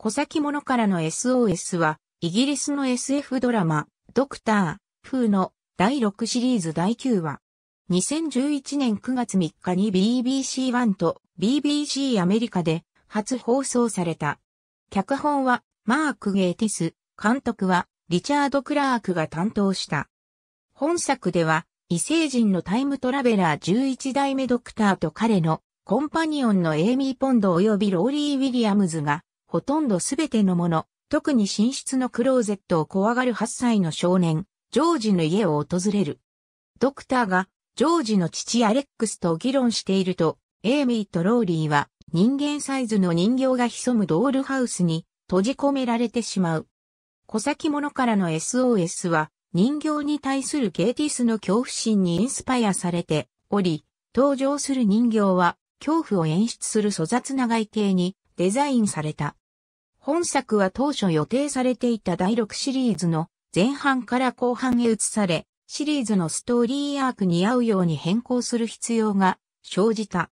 小先者からの SOS は、イギリスの SF ドラマ、ドクター、風の第6シリーズ第9話。2011年9月3日に BBC1 と BBC アメリカで初放送された。脚本はマーク・ゲーティス、監督はリチャード・クラークが担当した。本作では異星人のタイムトラベラー11代目ドクターと彼のコンパニオンのエイミー・ポンド及びローリー・ウィリアムズがほとんどすべてのもの、特に寝室のクローゼットを怖がる8歳の少年、ジョージの家を訪れる。ドクターが、ジョージの父アレックスと議論していると、エイミーとローリーは、人間サイズの人形が潜むドールハウスに閉じ込められてしまう。小先者からの SOS は、人形に対するゲイティスの恐怖心にインスパイアされており、登場する人形は恐怖を演出する粗雑な外形にデザインされた。本作は当初予定されていた第6シリーズの前半から後半へ移され、シリーズのストーリーアークに合うように変更する必要が生じた。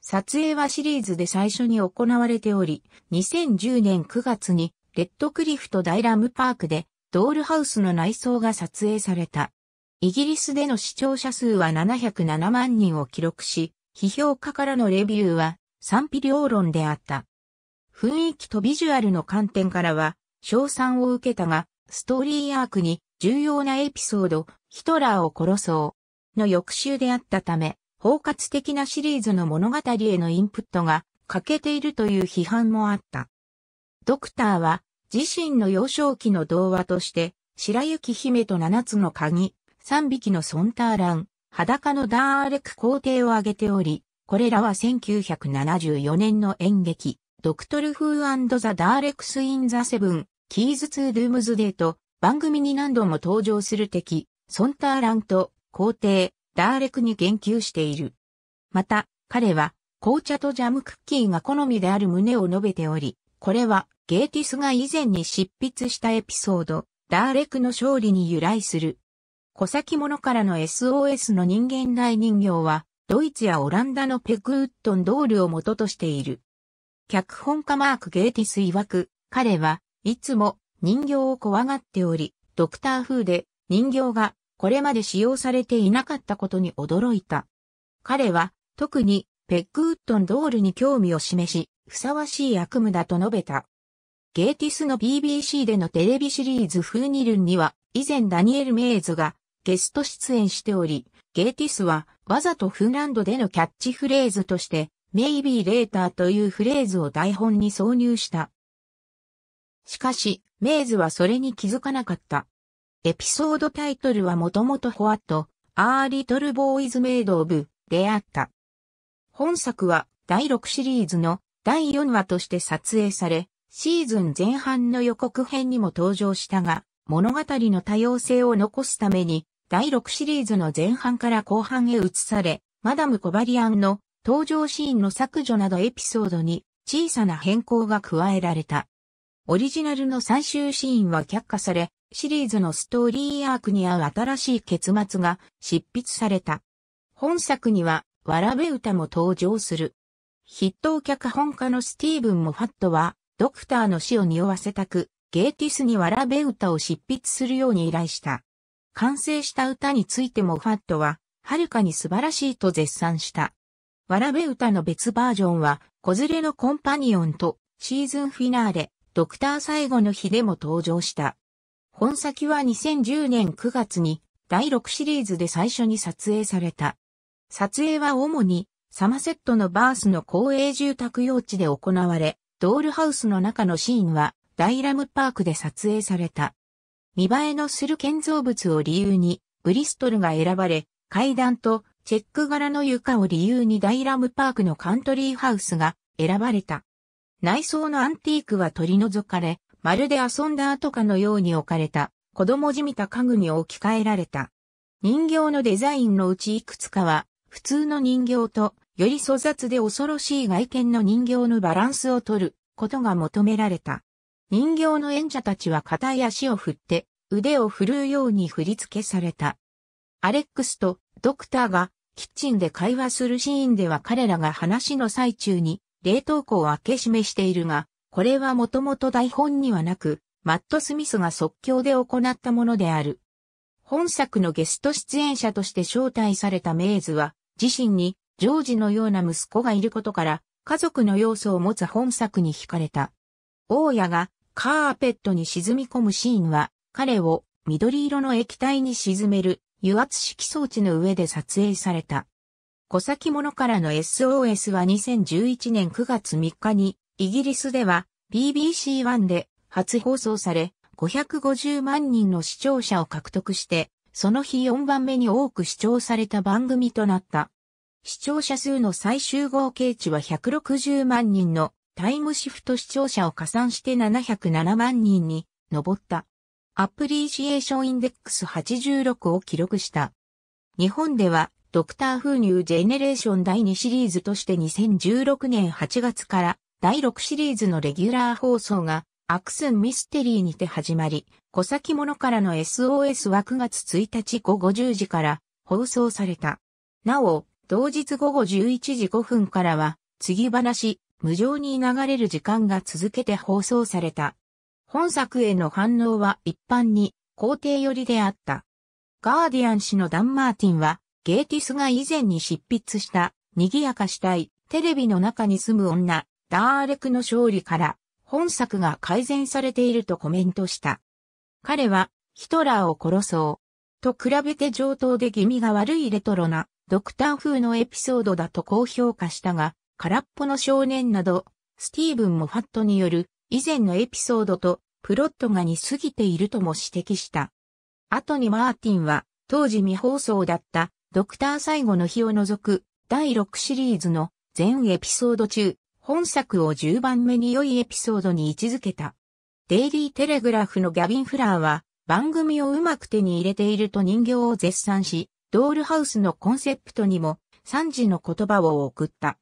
撮影はシリーズで最初に行われており、2010年9月にレッドクリフトダイラムパークでドールハウスの内装が撮影された。イギリスでの視聴者数は707万人を記録し、批評家からのレビューは賛否両論であった。雰囲気とビジュアルの観点からは、賞賛を受けたが、ストーリーアークに重要なエピソード、ヒトラーを殺そう、の翌週であったため、包括的なシリーズの物語へのインプットが欠けているという批判もあった。ドクターは自身の幼少期の童話として、白雪姫と七つの鍵、三匹のソンターラン、裸のダーレク皇帝を挙げており、これらは1974年の演劇、ドクトル・フーザ・ダーレクス・イン・ザ・セブン、キーズ・ツー・ドゥームズ・デーと、番組に何度も登場する敵、ソンターランと、皇帝、ダーレクに言及している。また、彼は、紅茶とジャムクッキーが好みである旨を述べており、これは、ゲーティスが以前に執筆したエピソード、ダーレクの勝利に由来する。小先者からの SOS の人間大人形は、ドイツやオランダのペグウッドンドールを元としている。脚本家マーク・ゲーティス曰く、彼はいつも人形を怖がっており、ドクター風で人形がこれまで使用されていなかったことに驚いた。彼は特にペッグウッドンドールに興味を示し、ふさわしい悪夢だと述べた。ゲーティスの BBC でのテレビシリーズフーニルンには以前ダニエル・メイズがゲスト出演しており、ゲーティスはわざとフンランドでのキャッチフレーズとして maybe later というフレーズを台本に挿入した。しかし、メイズはそれに気づかなかった。エピソードタイトルはもともと What A Little Boy's Made of であった。本作は第6シリーズの第4話として撮影され、シーズン前半の予告編にも登場したが、物語の多様性を残すために、第6シリーズの前半から後半へ移され、マダム・コバリアンの登場シーンの削除などエピソードに小さな変更が加えられた。オリジナルの最終シーンは却下され、シリーズのストーリーアークに合う新しい結末が執筆された。本作には、わらべ歌も登場する。筆頭脚本家のスティーブン・モファットは、ドクターの死を匂わせたく、ゲイティスにわらべ歌を執筆するように依頼した。完成した歌についてもファットは、はるかに素晴らしいと絶賛した。わらべ歌の別バージョンは、子連れのコンパニオンとシーズンフィナーレ、ドクター最後の日でも登場した。本先は2010年9月に第6シリーズで最初に撮影された。撮影は主にサマセットのバースの公営住宅用地で行われ、ドールハウスの中のシーンはダイラムパークで撮影された。見栄えのする建造物を理由にブリストルが選ばれ、階段とチェック柄の床を理由にダイラムパークのカントリーハウスが選ばれた。内装のアンティークは取り除かれ、まるで遊んだ後かのように置かれた、子供じみた家具に置き換えられた。人形のデザインのうちいくつかは、普通の人形と、より粗雑で恐ろしい外見の人形のバランスを取ることが求められた。人形の演者たちは片い足を振って、腕を振るうように振り付けされた。アレックスとドクターがキッチンで会話するシーンでは彼らが話の最中に冷凍庫を開け閉めしているが、これはもともと台本にはなく、マット・スミスが即興で行ったものである。本作のゲスト出演者として招待されたメイズは、自身にジョージのような息子がいることから、家族の要素を持つ本作に惹かれた。大家がカーペットに沈み込むシーンは、彼を緑色の液体に沈める油圧式装置の上で撮影された。小先物からの SOS は2011年9月3日に、イギリスでは BBC1 で初放送され、550万人の視聴者を獲得して、その日4番目に多く視聴された番組となった。視聴者数の最終合計値は160万人のタイムシフト視聴者を加算して707万人に上った。アプリシエーションインデックス86を記録した。日本では、ドクター風入ジェネレーション第2シリーズとして2016年8月から第6シリーズのレギュラー放送がアクスンミステリーにて始まり、小先物からの SOS は9月1日午後10時から放送された。なお、同日午後11時5分からは、次話、無情に流れる時間が続けて放送された。本作への反応は一般に皇帝寄りであった。ガーディアン氏のダン・マーティンは、ゲーティスが以前に執筆した、賑やかしたい、テレビの中に住む女、ダーレクの勝利から、本作が改善されているとコメントした。彼は、ヒトラーを殺そう。と比べて上等で気味が悪いレトロな、ドクター風のエピソードだと高評価したが、空っぽの少年など、スティーブン・もファットによる以前のエピソードとプロットが似すぎているとも指摘した。後にマーティンは、当時未放送だったドクター最後の日を除く第6シリーズの全エピソード中、本作を10番目に良いエピソードに位置づけた。デイリーテレグラフのギャビン・フラーは番組をうまく手に入れていると人形を絶賛し、ドールハウスのコンセプトにも3時の言葉を送った。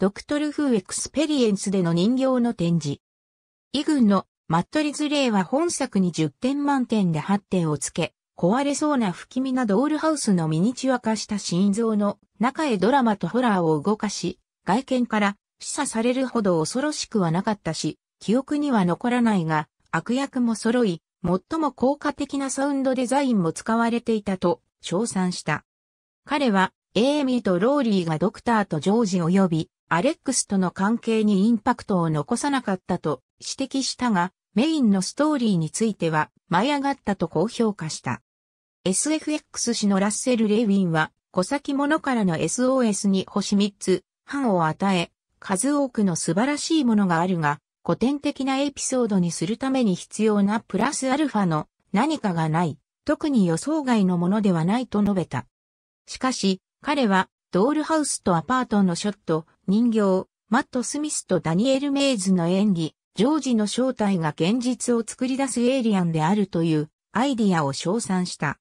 ドクトル・フー・エクスペリエンスでの人形の展示。イ軍のマットリズレイは本作に10点満点で8点をつけ、壊れそうな不気味なドールハウスのミニチュア化した心臓の中へドラマとホラーを動かし、外見から示唆されるほど恐ろしくはなかったし、記憶には残らないが、悪役も揃い、最も効果的なサウンドデザインも使われていたと称賛した。彼は、エイミーとローリーがドクターとジョージ及び、アレックスとの関係にインパクトを残さなかったと指摘したが、メインのストーリーについては舞い上がったと高評価した。SFX 氏のラッセル・レイウィンは、小先物からの SOS に星3つ、半を与え、数多くの素晴らしいものがあるが、古典的なエピソードにするために必要なプラスアルファの何かがない、特に予想外のものではないと述べた。しかし、彼は、ドールハウスとアパートのショット、人形、マット・スミスとダニエル・メイズの演技、ジョージの正体が現実を作り出すエイリアンであるというアイディアを称賛した。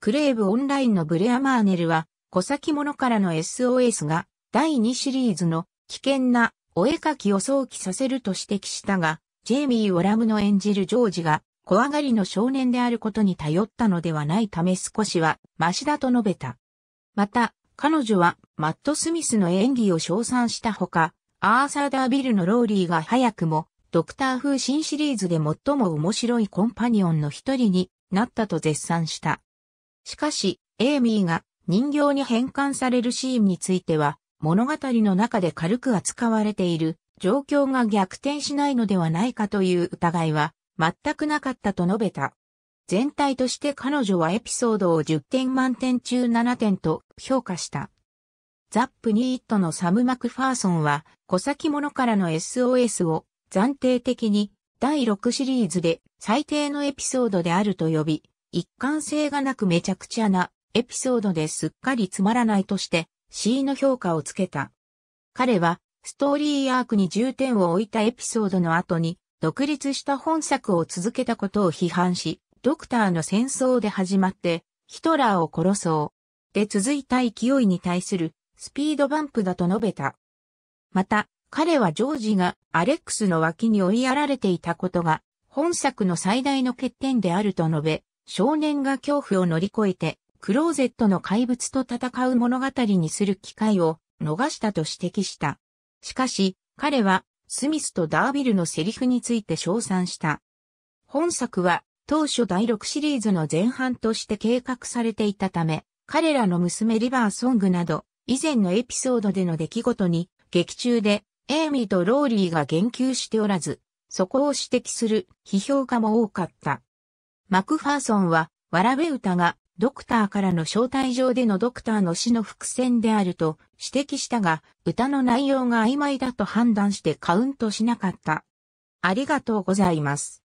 クレーブオンラインのブレア・マーネルは、小先者からの SOS が第2シリーズの危険なお絵描きを想起させると指摘したが、ジェイミー・オラムの演じるジョージが怖がりの少年であることに頼ったのではないため少しはマシだと述べた。また、彼女はマット・スミスの演技を称賛したほか、アーサー・ダービルのローリーが早くも、ドクター風新シリーズで最も面白いコンパニオンの一人になったと絶賛した。しかし、エイミーが人形に変換されるシーンについては、物語の中で軽く扱われている状況が逆転しないのではないかという疑いは全くなかったと述べた。全体として彼女はエピソードを10点満点中7点と評価した。ザップニートのサム・マクファーソンは、小先者からの SOS を暫定的に第6シリーズで最低のエピソードであると呼び、一貫性がなくめちゃくちゃなエピソードですっかりつまらないとして C の評価をつけた。彼はストーリーアークに重点を置いたエピソードの後に独立した本作を続けたことを批判し、ドクターの戦争で始まって、ヒトラーを殺そう。で続いた勢いに対するスピードバンプだと述べた。また、彼はジョージがアレックスの脇に追いやられていたことが、本作の最大の欠点であると述べ、少年が恐怖を乗り越えて、クローゼットの怪物と戦う物語にする機会を逃したと指摘した。しかし、彼は、スミスとダービルのセリフについて称賛した。本作は当初第6シリーズの前半として計画されていたため、彼らの娘リバーソングなど、以前のエピソードでの出来事に、劇中で、エイミーとローリーが言及しておらず、そこを指摘する批評家も多かった。マクファーソンは、わらべ歌が、ドクターからの招待状でのドクターの死の伏線であると指摘したが、歌の内容が曖昧だと判断してカウントしなかった。ありがとうございます。